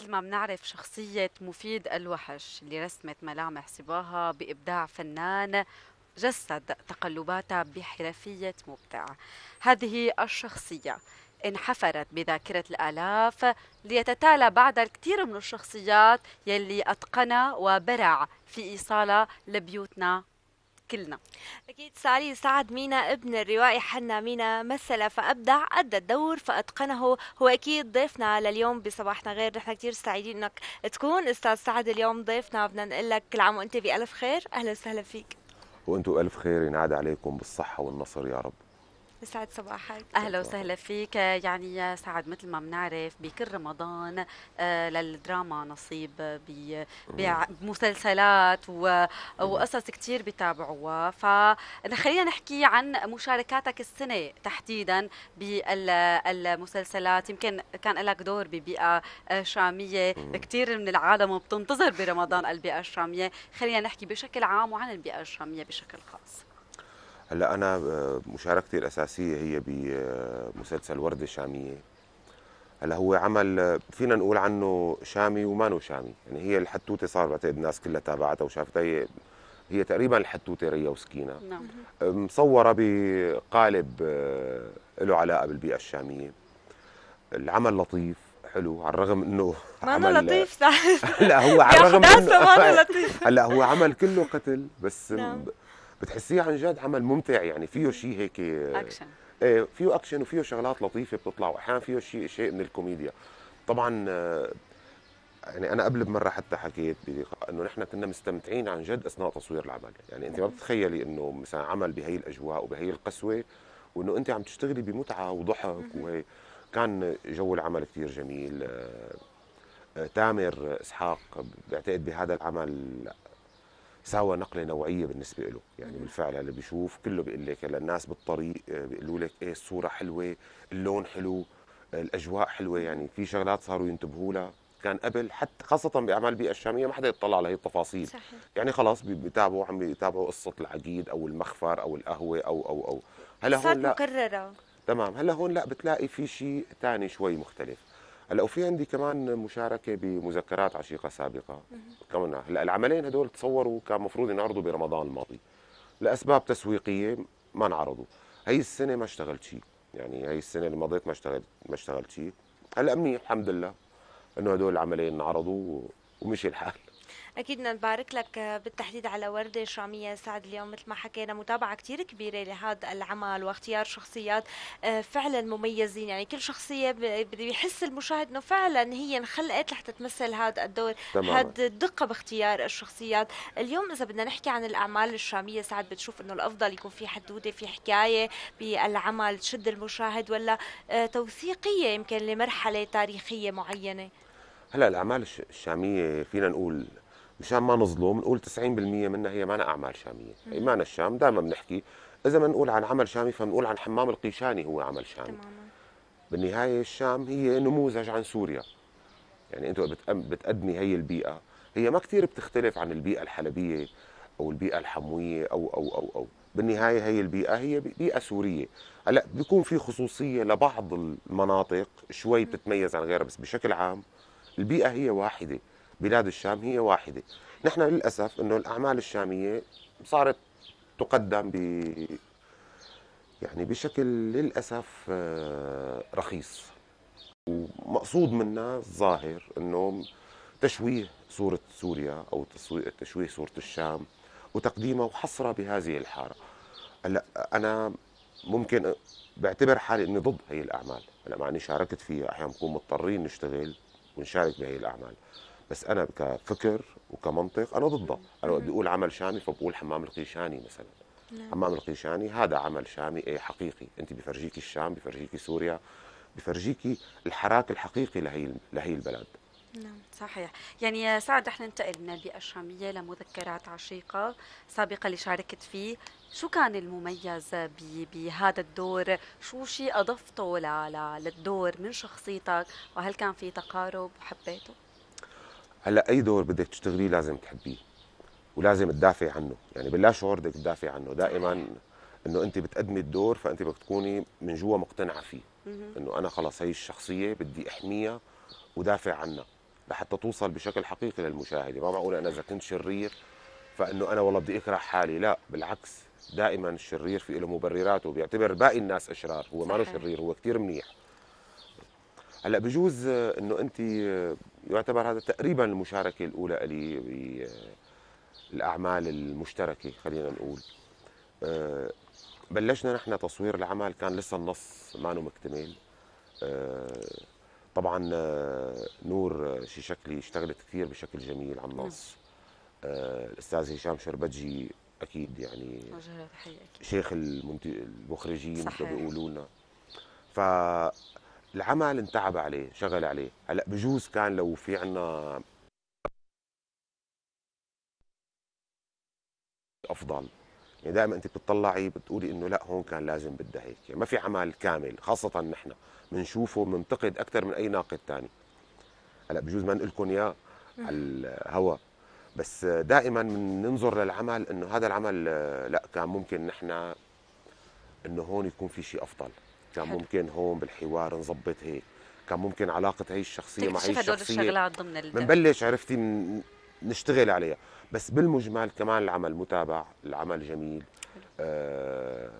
مثل ما بنعرف شخصية مفيد الوحش اللي رسمت ملامح صباها بإبداع فنان جسد تقلباتها بحرفية مبدع هذه الشخصية انحفرت بذاكرة الآلاف ليتتالى بعد الكثير من الشخصيات يلي أتقنها وبرع في إيصالها لبيوتنا كلنا أكيد سالي سعد مينا ابن الروائي حنا مينا مثل فأبدع أدى الدور فأتقنه هو أكيد ضيفنا لليوم بصباحنا غير نحن كثير سعيدين إنك تكون أستاذ سعد اليوم ضيفنا بدنا نقول لك كل عام وأنت بألف خير أهلا وسهلا فيك وأنتم ألف خير ينعاد عليكم بالصحة والنصر يا رب يسعد صباحك اهلا وسهلا فيك يعني يا سعد مثل ما بنعرف بكل رمضان آه، للدراما نصيب بمسلسلات وقصص كثير بتابعوها فخلينا نحكي عن مشاركاتك السنه تحديدا بالمسلسلات يمكن كان لك دور ببيئه آه، شاميه كثير من العالم بتنتظر برمضان البيئه الشاميه خلينا نحكي بشكل عام وعن البيئه الشاميه بشكل خاص هلا انا آه، مشاركتي الاساسيه هي بمسلسل ورده الشاميه هلا هو عمل آه، فينا نقول عنه شامي ومانو شامي يعني هي الحتوته صار بعتقد الناس كلها تابعتها وشافتها هي هي تقريبا الحتوته ريا وسكينه نعم. آه، مصوره بقالب له علاقه بالبيئه الشاميه العمل لطيف حلو على الرغم انه ما أنا لطيف لا هو على الرغم انه هلا هو عمل كله قتل بس نعم. بتحسيه عن جد عمل ممتع يعني فيه شيء هيك اكشن ايه فيه اكشن وفيه شغلات لطيفه بتطلع واحيانا فيه شيء شيء من الكوميديا طبعا آه، يعني انا قبل بمره حتى حكيت بلقاء انه نحن كنا مستمتعين عن جد اثناء تصوير العمل يعني انت ما بتتخيلي انه مثلا عمل بهي الاجواء وبهي القسوه وانه انت عم تشتغلي بمتعه وضحك وهي كان جو العمل كثير جميل آه، آه، تامر اسحاق بعتقد بهذا العمل سوى نقله نوعيه بالنسبه له يعني بالفعل اللي بيشوف كله بيقول لك هلا الناس بالطريق آه، بيقولوا لك ايه الصوره حلوه اللون حلو الاجواء حلوه يعني في شغلات صاروا ينتبهوا لها كان قبل حتى خاصة بأعمال البيئة الشامية ما حدا يطلع على هي التفاصيل صحيح. يعني خلاص بيتابعوا عم يتابعوا قصة العقيد أو المخفر أو القهوة أو أو أو هلا هون لا مكررة تمام هلا هون لا بتلاقي في شيء ثاني شوي مختلف هلا وفي عندي كمان مشاركه بمذكرات عشيقه سابقه كمان هلا العملين هدول تصوروا كان المفروض ينعرضوا برمضان الماضي لاسباب تسويقيه ما انعرضوا هي السنه ما اشتغلت شيء يعني هي السنه اللي مضيت ما اشتغلت ما اشتغلت شيء هلا منيح الحمد لله انه هدول العملين انعرضوا ومشي الحال اكيد بدنا نبارك لك بالتحديد على ورده شاميه سعد اليوم مثل ما حكينا متابعه كثير كبيره لهذا العمل واختيار شخصيات آه، فعلا مميزين يعني كل شخصيه بده يحس المشاهد انه فعلا هي انخلقت لحتى تمثل هذا الدور هذا الدقه باختيار الشخصيات اليوم اذا بدنا نحكي عن الاعمال الشاميه سعد بتشوف انه الافضل يكون في حدوده في حكايه بالعمل تشد المشاهد ولا آه، توثيقيه يمكن لمرحله تاريخيه معينه هلا الاعمال الشاميه فينا نقول مشان ما نظلم نقول 90% منها هي مانا اعمال شاميه هي مانا الشام دائما بنحكي اذا بنقول عن عمل شامي فبنقول عن حمام القيشاني هو عمل شامي تماما بالنهايه الشام هي نموذج عن سوريا يعني انت بتقدمي هي البيئه هي ما كثير بتختلف عن البيئه الحلبيه او البيئه الحمويه او او او او بالنهايه هي البيئه هي بيئه سوريه هلا بيكون في خصوصيه لبعض المناطق شوي بتتميز عن غيرها بس بشكل عام البيئه هي واحده بلاد الشام هي واحدة نحن للأسف أنه الأعمال الشامية صارت تقدم ب يعني بشكل للأسف آه، رخيص ومقصود منا الظاهر أنه تشويه صورة سوريا أو تشويه صورة الشام وتقديمها وحصرها بهذه الحارة هلا أنا ممكن بعتبر حالي اني ضد هي الاعمال هلا مع اني شاركت فيها احيانا بكون مضطرين نشتغل ونشارك بهي الاعمال بس انا كفكر وكمنطق انا ضده انا بدي اقول عمل شامي فبقول حمام القيشاني مثلا نعم. حمام القيشاني هذا عمل شامي إيه، حقيقي انت بفرجيكي الشام بفرجيكي سوريا بفرجيكي الحراك الحقيقي لهي لهي البلد نعم صحيح يعني سعد رح ننتقل من البيئة الشامية لمذكرات عشيقة سابقة اللي شاركت فيه شو كان المميز بهذا الدور شو شيء أضفته للدور من شخصيتك وهل كان في تقارب حبيته هلا اي دور بدك تشتغليه لازم تحبيه ولازم تدافعي عنه يعني باللا شعور بدك تدافعي عنه دائما انه انت بتقدمي الدور فانت بدك تكوني من جوا مقتنعه فيه انه انا خلص هي الشخصيه بدي احميها ودافع عنها لحتى توصل بشكل حقيقي للمشاهد ما معقول انا اذا كنت شرير فانه انا والله بدي اكره حالي لا بالعكس دائما الشرير في له مبرراته بيعتبر باقي الناس اشرار هو ما له شرير هو كثير منيح هلا بجوز انه انت يعتبر هذا تقريبا المشاركة الأولى لي بالأعمال المشتركة خلينا نقول أه، بلشنا نحن تصوير العمل كان لسه النص ما مكتمل أه، طبعا أه، نور شي شكلي اشتغلت كثير بشكل جميل على النص نعم. الاستاذ هشام شربجي اكيد يعني شيخ المخرجين مثل ما بيقولوا لنا ف العمل انتعب عليه شغل عليه هلا بجوز كان لو في عنا افضل يعني دائما انت بتطلعي بتقولي انه لا هون كان لازم بدها هيك يعني ما في عمل كامل خاصه نحن بنشوفه بننتقد اكثر من اي ناقد ثاني هلا بجوز ما نقول لكم اياه على الهوا بس دائما بننظر للعمل انه هذا العمل لا كان ممكن نحن انه هون يكون في شيء افضل كان حلو. ممكن هون بالحوار نظبط هيك كان ممكن علاقه هي الشخصيه طيب، مع هي الشخصيه منبلش عرفتي من نشتغل عليها بس بالمجمل كمان العمل متابع العمل جميل آه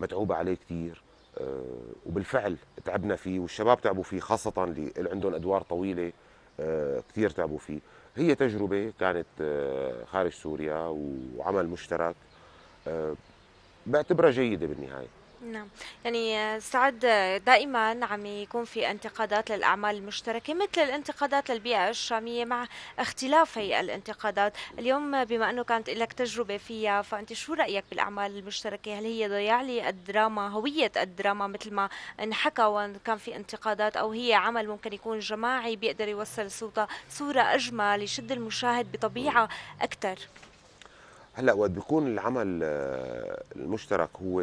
متعوبة عليه كثير آه وبالفعل تعبنا فيه والشباب تعبوا فيه خاصة اللي عندهم أدوار طويلة آه كثير تعبوا فيه هي تجربة كانت آه خارج سوريا وعمل مشترك آه بعتبرها جيدة بالنهاية نعم يعني آه، سعد آه، دائما عم يكون في انتقادات للأعمال المشتركة مثل الانتقادات للبيئة الشامية مع اختلاف هي الانتقادات اليوم آه، بما أنه كانت لك تجربة فيها فأنت شو رأيك بالأعمال المشتركة هل هي ضياع للدراما هوية الدراما مثل ما انحكى وكان في انتقادات أو هي عمل ممكن يكون جماعي بيقدر يوصل صوته صورة أجمل يشد المشاهد بطبيعة أكثر هلا وقت بيكون العمل المشترك هو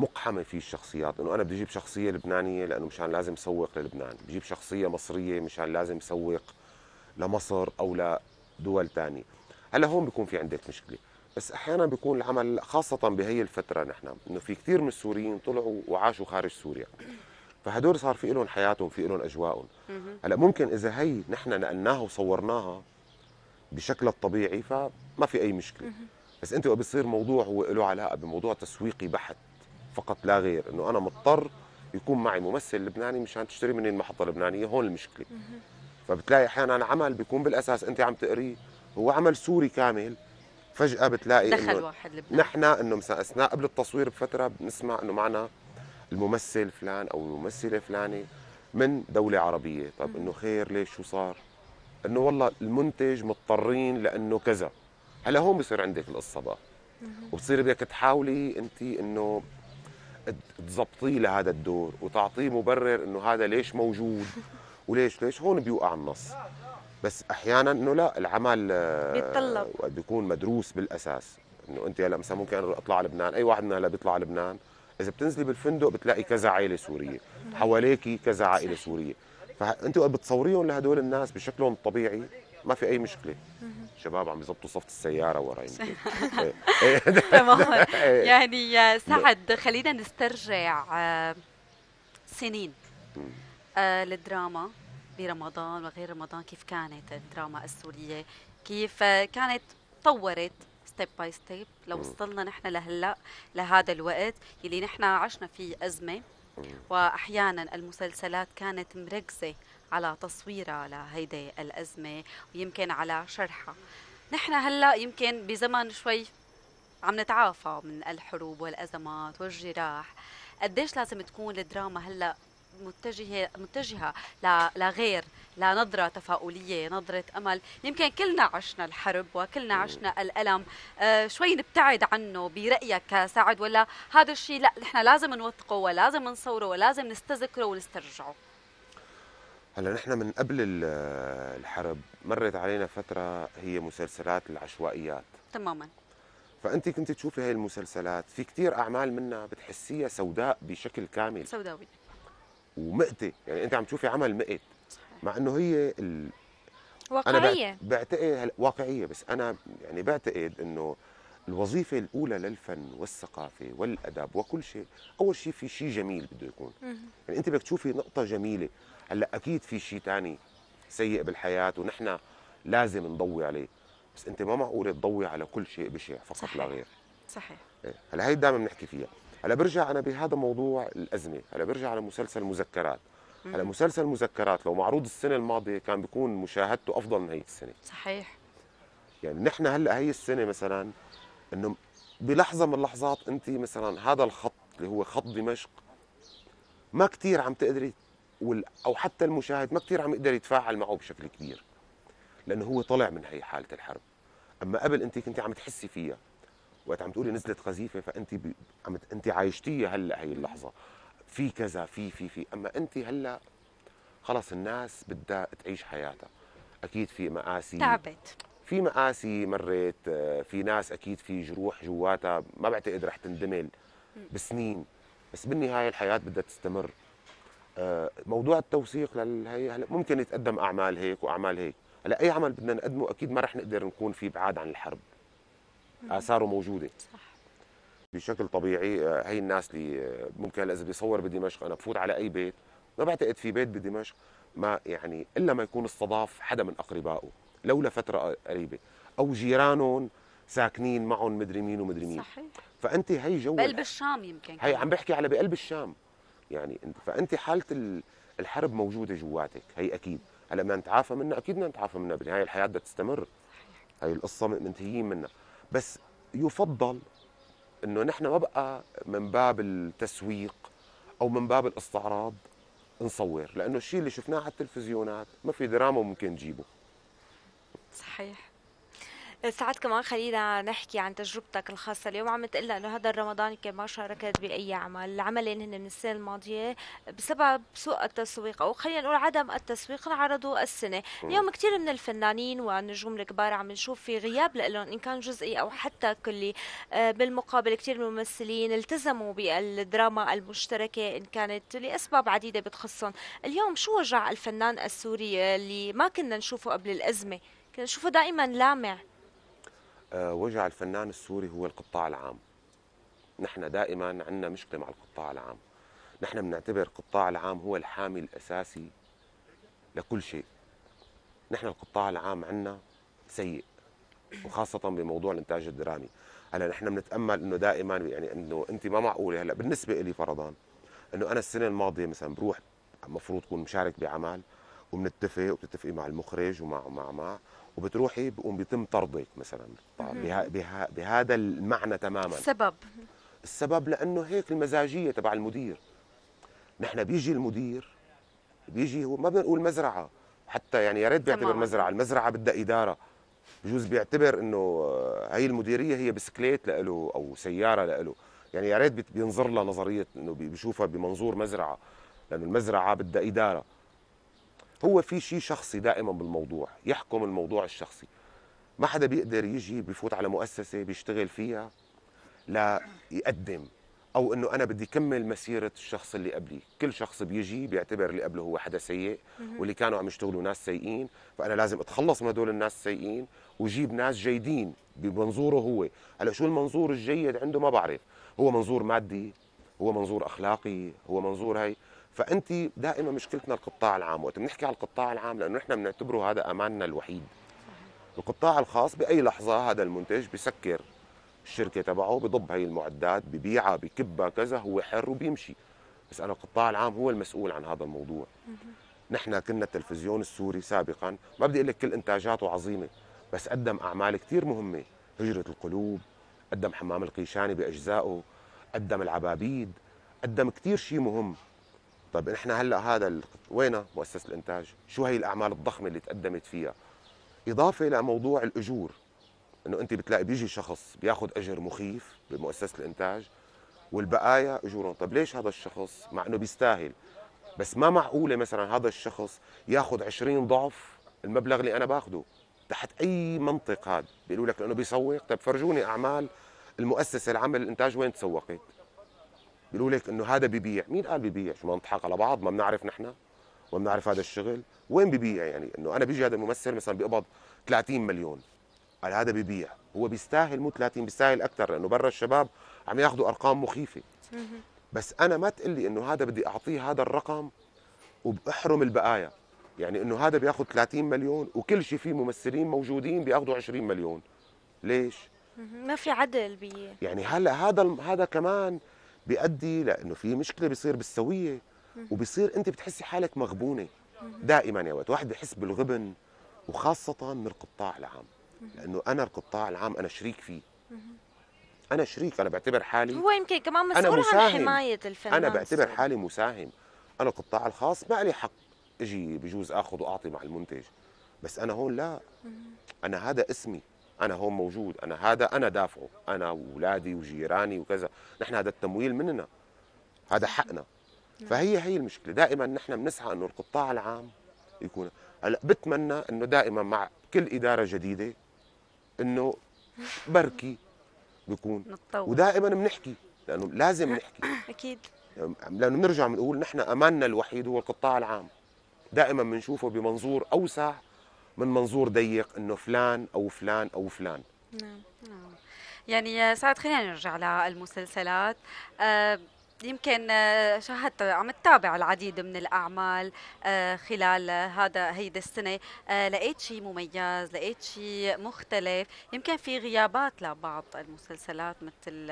مقحمه فيه الشخصيات انه انا بدي اجيب شخصيه لبنانيه لانه مشان لازم سوق للبنان بجيب شخصيه مصريه مشان لازم سوق لمصر او لدول ثانيه هلا هون بيكون في عندك مشكله بس احيانا بيكون العمل خاصه بهي الفتره نحن انه في كثير من السوريين طلعوا وعاشوا خارج سوريا فهدول صار في لهم حياتهم في لهم اجواءهم هلا ممكن اذا هي نحن نقلناها وصورناها بشكلها الطبيعي فما في اي مشكله بس انت بصير موضوع هو له علاقه بموضوع تسويقي بحت فقط لا غير انه انا مضطر يكون معي ممثل لبناني مشان تشتري مني المحطه اللبنانيه هون المشكله فبتلاقي احيانا عمل بيكون بالاساس انت عم تقريه هو عمل سوري كامل فجاه بتلاقي دخل إنه واحد نحن انه مثلا اثناء قبل التصوير بفتره بنسمع انه معنا الممثل فلان او الممثله فلانه من دوله عربيه طب انه خير ليش شو صار انه والله المنتج مضطرين لانه كذا هلا هون بصير عندك القصه بقى وبصير بدك تحاولي انت انه تظبطيه لهذا الدور وتعطيه مبرر انه هذا ليش موجود وليش ليش هون بيوقع النص بس احيانا انه لا العمل آه، بيتطلب بيكون مدروس بالاساس انه انت هلا مثلا ممكن اطلع على لبنان اي واحد منا هلا بيطلع على لبنان اذا بتنزلي بالفندق بتلاقي كذا عائله سوريه حواليكي كذا عائله سوريه فانت بتصوريهم لهدول الناس بشكلهم الطبيعي ما في اي مشكله شباب عم يظبطوا صفت السياره ورا يمكن تماما يعني سعد خلينا نسترجع آه، سنين آه، للدراما برمضان وغير رمضان كيف كانت الدراما السوريه كيف آه، كانت تطورت ستيب باي ستيب لو وصلنا نحن لهلا لهذا الوقت يلي نحن عشنا فيه ازمه واحيانا المسلسلات كانت مركزه على تصويرها لهيدي الأزمة ويمكن على شرحها نحن هلأ يمكن بزمن شوي عم نتعافى من الحروب والأزمات والجراح قديش لازم تكون الدراما هلأ متجهه متجهه لغير لنظره تفاؤليه نظره امل يمكن كلنا عشنا الحرب وكلنا عشنا الالم آه شوي نبتعد عنه برايك سعد ولا هذا الشيء لا نحن لازم نوثقه ولازم نصوره ولازم نستذكره ونسترجعه هلا نحن من قبل الحرب مرت علينا فتره هي مسلسلات العشوائيات تماما فانت كنت تشوفي هاي المسلسلات في كثير اعمال منها بتحسيها سوداء بشكل كامل سوداوي ومئتي يعني انت عم تشوفي عمل مئت مع انه هي ال... واقعيه انا بعتقد واقعيه بس انا يعني بعتقد انه الوظيفة الأولى للفن والثقافة والأدب وكل شيء أول شيء في شيء جميل بده يكون يعني أنت بدك تشوفي نقطة جميلة هلا أكيد في شيء ثاني سيء بالحياة ونحن لازم نضوي عليه بس أنت ما معقولة تضوي على كل شيء بشع فقط لا غير صحيح إيه. هلا هي دائما بنحكي فيها هلا برجع أنا بهذا موضوع الأزمة هلا برجع على مسلسل مذكرات هلا مسلسل مذكرات لو معروض السنة الماضية كان بيكون مشاهدته أفضل من هي السنة صحيح يعني نحن هلا هي السنة مثلا انه بلحظه من اللحظات انت مثلا هذا الخط اللي هو خط دمشق ما كثير عم تقدري او حتى المشاهد ما كثير عم يقدر يتفاعل معه بشكل كبير لانه هو طلع من هي حاله الحرب اما قبل انت كنت عم تحسي فيها وقت عم تقولي نزلت قذيفه فانت ب... عم انت عايشتيها هلا هي اللحظه في كذا في في في اما انت هلا خلص الناس بدها تعيش حياتها اكيد في مآسي تعبت في مقاسي مريت آه، في ناس اكيد في جروح جواتها ما بعتقد رح تندمل بسنين بس بالنهايه الحياه بدها تستمر آه، موضوع التوثيق للهي هلا ممكن يتقدم اعمال هيك واعمال هيك هلا اي عمل بدنا نقدمه اكيد ما رح نقدر نكون فيه بعاد عن الحرب اثاره موجوده صح بشكل طبيعي آه، هي الناس اللي ممكن اذا بيصور بدمشق انا بفوت على اي بيت ما بعتقد في بيت بدمشق ما يعني الا ما يكون استضاف حدا من اقربائه لولا فتره قريبه او جيرانهم ساكنين معهم مدري مين ومدري مين صحيح فانت هي جو بقلب الشام يمكن هي عم بحكي على بقلب الشام يعني انت فانت حاله الحرب موجوده جواتك هي اكيد هلا بدنا نتعافى منها اكيد بدنا نتعافى منها بالنهايه الحياه بدها تستمر هي القصه منتهيين منها بس يفضل انه نحن ما بقى من باب التسويق او من باب الاستعراض نصور لانه الشيء اللي شفناه على التلفزيونات ما في دراما ممكن تجيبه صحيح ساعات كمان خلينا نحكي عن تجربتك الخاصة اليوم عم تقلها انه هذا رمضان يمكن ما شاركت بأي عمل عملين هن من السنة الماضية بسبب سوء التسويق أو خلينا نقول عدم التسويق انعرضوا السنة اليوم كثير من الفنانين والنجوم الكبار عم نشوف في غياب لهم إن كان جزئي أو حتى كلي آه، بالمقابل كثير من الممثلين التزموا بالدراما المشتركة إن كانت لأسباب عديدة بتخصهم اليوم شو وجع الفنان السوري اللي ما كنا نشوفه قبل الأزمة كنا نشوفه دائما لامع آه، وجع الفنان السوري هو القطاع العام نحن دائما عندنا مشكله مع القطاع العام نحن بنعتبر القطاع العام هو الحامي الاساسي لكل شيء نحن القطاع العام عندنا سيء وخاصه بموضوع الانتاج الدرامي هلا نحن بنتامل انه دائما يعني انه انت ما معقوله هلا بالنسبه لي فرضا انه انا السنه الماضيه مثلا بروح المفروض اكون مشارك بعمل وبنتفق وبتتفقي مع المخرج ومع مع مع وبتروحي بيقوم بيتم طردك مثلا بها بها بهذا المعنى تماما السبب السبب لانه هيك المزاجيه تبع المدير نحن بيجي المدير بيجي هو ما بنقول مزرعه حتى يعني يا ريت بيعتبر مزرعه المزرعه بدها اداره بجوز بيعتبر انه هي المديريه هي بسكليت لإله او سياره لإله يعني يا ريت بينظر لها نظريه انه بيشوفها بمنظور مزرعه لانه المزرعه بدها اداره هو في شيء شخصي دائما بالموضوع يحكم الموضوع الشخصي ما حدا بيقدر يجي بيفوت على مؤسسه بيشتغل فيها ليقدم او انه انا بدي كمل مسيره الشخص اللي قبلي كل شخص بيجي بيعتبر اللي قبله هو حدا سيء واللي كانوا عم يشتغلوا ناس سيئين فانا لازم اتخلص من هدول الناس السيئين وجيب ناس جيدين بمنظوره هو هلا شو المنظور الجيد عنده ما بعرف هو منظور مادي هو منظور اخلاقي هو منظور هي فانت دائما مشكلتنا القطاع العام وقت بنحكي على القطاع العام لانه نحن بنعتبره هذا اماننا الوحيد القطاع الخاص باي لحظه هذا المنتج بسكر الشركه تبعه بضب هي المعدات ببيعها بكبها كذا هو حر وبيمشي بس انا القطاع العام هو المسؤول عن هذا الموضوع نحن كنا التلفزيون السوري سابقا ما بدي اقول لك كل انتاجاته عظيمه بس قدم اعمال كثير مهمه هجره القلوب قدم حمام القيشاني باجزائه قدم العبابيد قدم كثير شيء مهم طيب نحن هلا هذا وين مؤسسه الانتاج؟ شو هي الاعمال الضخمه اللي تقدمت فيها؟ اضافه لموضوع الاجور انه انت بتلاقي بيجي شخص بياخذ اجر مخيف بمؤسسه الانتاج والبقايا اجورهم، طيب ليش هذا الشخص مع انه بيستاهل بس ما معقوله مثلا هذا الشخص ياخذ 20 ضعف المبلغ اللي انا باخذه تحت اي منطق هذا بيقولوا لك لانه بيسوق طيب فرجوني اعمال المؤسسه العامه للانتاج وين تسوقت؟ بيقولوا لك انه هذا ببيع مين قال ببيع شو ما نضحك على بعض ما بنعرف نحن ما بنعرف هذا الشغل وين ببيع يعني انه انا بيجي هذا الممثل مثلا بيقبض 30 مليون قال هذا ببيع هو بيستاهل مو 30 بيستاهل اكثر لانه برا الشباب عم ياخذوا ارقام مخيفه بس انا ما تقول لي انه هذا بدي اعطيه هذا الرقم وبحرم البقايا يعني انه هذا بياخذ 30 مليون وكل شيء فيه ممثلين موجودين بياخذوا 20 مليون ليش ما في عدل بي يعني هلا هذا هذا كمان بيؤدي لانه في مشكله بيصير بالسويه وبيصير انت بتحسي حالك مغبونه دائما يا وقت واحد بيحس بالغبن وخاصه من القطاع العام لانه انا القطاع العام انا شريك فيه انا شريك انا بعتبر حالي هو يمكن كمان مسؤول عن حمايه الفنان انا بعتبر حالي مساهم انا القطاع الخاص ما لي حق اجي بجوز اخذ واعطي مع المنتج بس انا هون لا انا هذا اسمي انا هون موجود انا هذا انا دافعه انا واولادي وجيراني وكذا نحن هذا التمويل مننا هذا حقنا نعم. فهي هي المشكله دائما نحن بنسعى انه القطاع العام يكون هلا بتمنى انه دائما مع كل اداره جديده انه بركي بيكون ودائما بنحكي لانه لازم أه، نحكي اكيد لانه بنرجع بنقول نحن اماننا الوحيد هو القطاع العام دائما بنشوفه بمنظور اوسع من منظور ضيق انه فلان او فلان او فلان نعم نعم يعني آه، سعد خلينا نرجع للمسلسلات أه يمكن آه، شاهدت عم تتابع العديد من الاعمال آه، خلال هذا هيدي السنه لقيت شيء مميز لقيت شيء مختلف يمكن في غيابات لبعض المسلسلات مثل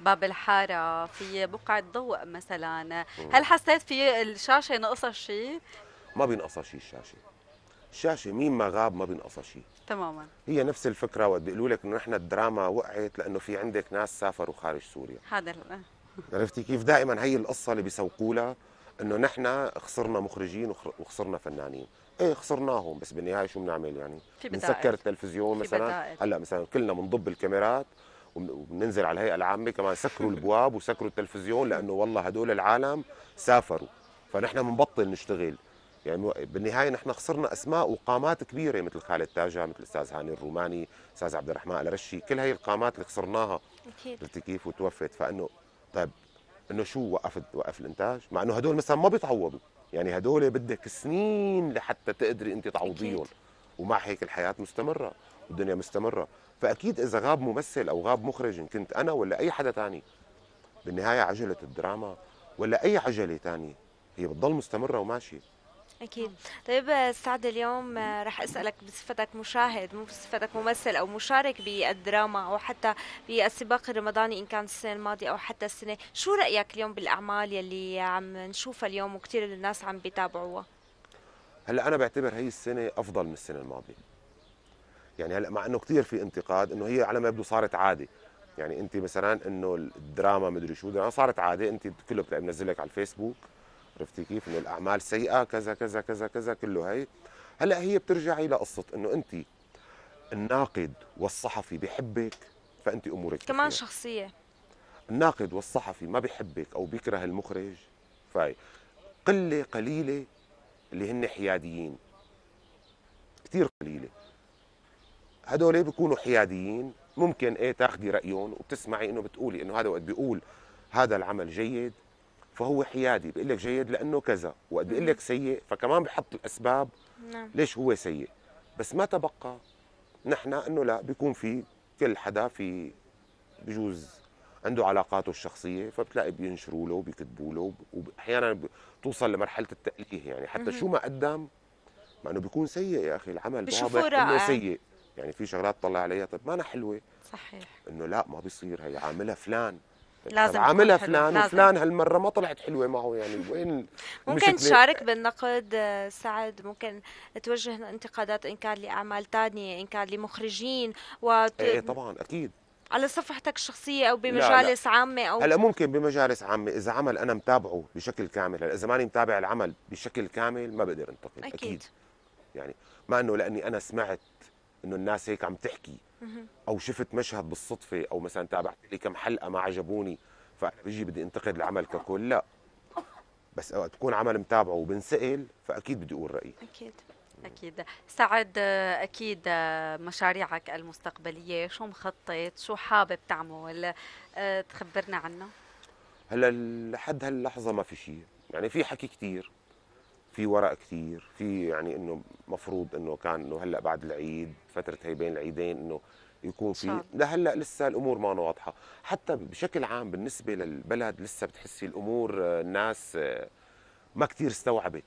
باب الحاره في بقعه ضوء مثلا هل حسيت في الشاشه نقصها شيء ما بينقصها شيء الشاشه الشاشه مين ما غاب ما بينقصها شيء تماما هي نفس الفكره وقت بيقولوا لك انه نحن الدراما وقعت لانه في عندك ناس سافروا خارج سوريا هذا عرفتي كيف دائما هي القصه اللي بيسوقوا لها انه نحن خسرنا مخرجين وخسرنا فنانين ايه خسرناهم بس بالنهايه شو بنعمل يعني بنسكر التلفزيون مثلا هلا مثلا كلنا بنضب الكاميرات وبننزل على الهيئه العامه كمان سكروا البواب وسكروا التلفزيون لانه والله هدول العالم سافروا فنحن بنبطل نشتغل يعني بالنهايه نحن خسرنا اسماء وقامات كبيره مثل خالد تاجا مثل الاستاذ هاني الروماني استاذ عبد الرحمن الرشي كل هي القامات اللي خسرناها اكيد كيف وتوفت فانه طيب انه شو وقف وقف الانتاج مع انه هدول مثلا ما بيتعوضوا يعني هدول بدك سنين لحتى تقدري انت تعوضيهم ومع هيك الحياه مستمره والدنيا مستمره فاكيد اذا غاب ممثل او غاب مخرج ان كنت انا ولا اي حدا تاني بالنهايه عجله الدراما ولا اي عجله تانية هي بتضل مستمره وماشيه أكيد نعم. طيب سعد اليوم آه، رح أسألك بصفتك مشاهد مو بصفتك ممثل أو مشارك بالدراما أو حتى بالسباق الرمضاني إن كان السنة الماضية أو حتى السنة شو رأيك اليوم بالأعمال يلي عم نشوفها اليوم وكثير الناس عم بيتابعوها هلا أنا بعتبر هي السنة أفضل من السنة الماضية يعني هلا مع انه كثير في انتقاد انه هي على ما يبدو صارت عاده يعني انت مثلا انه الدراما مدري شو دراما صارت عاده انت كله بتنزل لك على الفيسبوك عرفتي كيف انه الاعمال سيئه كذا كذا كذا كذا كله هي هلا هي بترجعي لقصه انه انت الناقد والصحفي بحبك فانت امورك كمان بخير. شخصيه الناقد والصحفي ما بحبك او بيكره المخرج فاي قله قليله اللي هن حياديين كثير قليله هدول بيكونوا حياديين ممكن ايه تاخذي رايهم وبتسمعي انه بتقولي انه هذا وقت بيقول هذا العمل جيد فهو حيادي بيقول لك جيد لانه كذا وقت بيقول لك سيء فكمان بحط الاسباب نعم. ليش هو سيء بس ما تبقى نحن انه لا بيكون في كل حدا في بجوز عنده علاقاته الشخصيه فبتلاقي بينشروا له وبيكتبوا له واحيانا بتوصل لمرحله التأليه يعني حتى مم. شو ما قدم مع انه بيكون سيء يا اخي العمل واضح انه سيء يعني في شغلات طلع عليها طيب ما انا حلوه صحيح انه لا ما بيصير هي عاملها فلان لازم عاملها فلان لازم. وفلان هالمره ما طلعت حلوه معه يعني وين ممكن تشارك بالنقد آه، سعد ممكن توجه انتقادات ان كان لاعمال ثانيه ان كان لمخرجين وت... ايه طبعا اكيد على صفحتك الشخصية أو بمجالس لا لا. عامة أو هلا ممكن بمجالس عامة إذا عمل أنا متابعه بشكل كامل، هلا إذا ماني متابع العمل بشكل كامل ما بقدر أنتقد أكيد, أكيد. يعني ما إنه لأني أنا سمعت انه الناس هيك عم تحكي او شفت مشهد بالصدفه او مثلا تابعت لي كم حلقه ما عجبوني فانا بيجي بدي انتقد العمل ككل لا بس وقت تكون عمل متابعه وبنسال فاكيد بدي اقول رايي اكيد اكيد سعد اكيد مشاريعك المستقبليه شو مخطط شو حابب تعمل تخبرنا عنه هلا لحد هاللحظه ما في شيء يعني في حكي كثير في ورق كثير في يعني انه مفروض انه كان انه هلا بعد العيد فتره هي بين العيدين انه يكون في لهلا لسه الامور ما واضحه حتى بشكل عام بالنسبه للبلد لسه بتحسي الامور آه، الناس آه، ما كثير استوعبت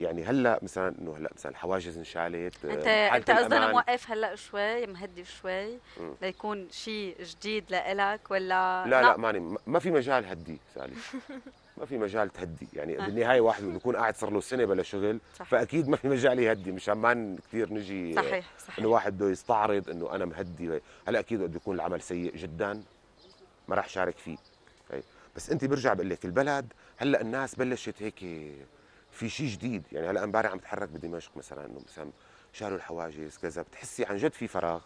يعني هلا مثلا انه هلا مثلا الحواجز انشالت آه، انت انت قصدك موقف هلا شوي مهدي شوي م. ليكون شيء جديد لإلك ولا لا لا, لا ماني ما في مجال هدي سالي ما في مجال تهدي يعني آه. بالنهايه واحد بيكون قاعد صار له سنه بلا شغل صح. فاكيد ما في مجال يهدي مش ما كثير نجي صحيح آه، صحيح انه واحد بده يستعرض انه انا مهدي هلا اكيد بده يكون العمل سيء جدا ما راح شارك فيه هي. طيب. بس انت برجع بقول لك البلد هلا الناس بلشت هيك في شيء جديد يعني هلا امبارح عم بتحرك بدمشق مثلا انه مثلا شالوا الحواجز كذا بتحسي عن جد في فراغ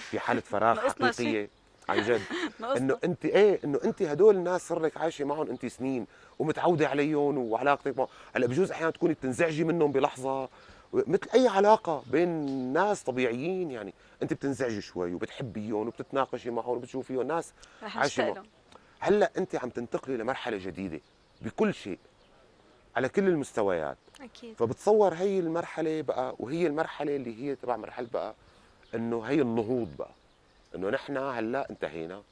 في حاله فراغ حقيقيه عن جد انه انت ايه انه انت هدول الناس صار لك عايشه معهم انت سنين ومتعوده عليهم وعلاقتك معهم هلا بجوز احيانا تكوني بتنزعجي منهم بلحظه مثل اي علاقه بين ناس طبيعيين يعني انت بتنزعجي شوي وبتحبيهم وبتتناقشي معهم وبتشوفيهم ناس عايشه معهم هلا انت عم تنتقلي لمرحله جديده بكل شيء على كل المستويات اكيد فبتصور هي المرحله بقى وهي المرحله اللي هي تبع مرحله بقى انه هي النهوض بقى انه نحن هلا انتهينا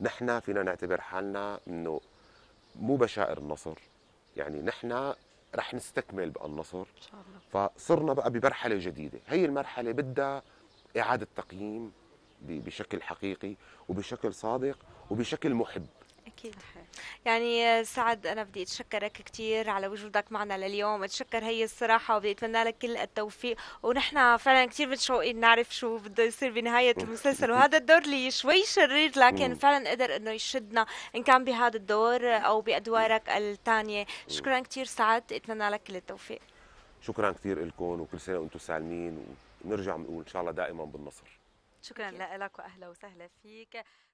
نحن فينا نعتبر حالنا انه مو بشائر النصر يعني نحن رح نستكمل بقى النصر ان شاء الله فصرنا بقى بمرحله جديده هي المرحله بدها اعاده تقييم بشكل حقيقي وبشكل صادق وبشكل محب أكيد يعني آه، سعد أنا بدي أتشكرك كثير على وجودك معنا لليوم أتشكر هي الصراحة وبدي أتمنى لك كل التوفيق ونحن فعلا كثير متشوقين نعرف شو بده يصير بنهاية المسلسل وهذا الدور اللي شوي شرير لكن فعلا قدر أنه يشدنا إن كان بهذا الدور أو بأدوارك الثانية شكرا كثير سعد أتمنى لك كل التوفيق شكرا كثير لكم وكل سنة وأنتم سالمين ونرجع بنقول إن شاء الله دائما بالنصر شكرا لك واهلا وسهلا فيك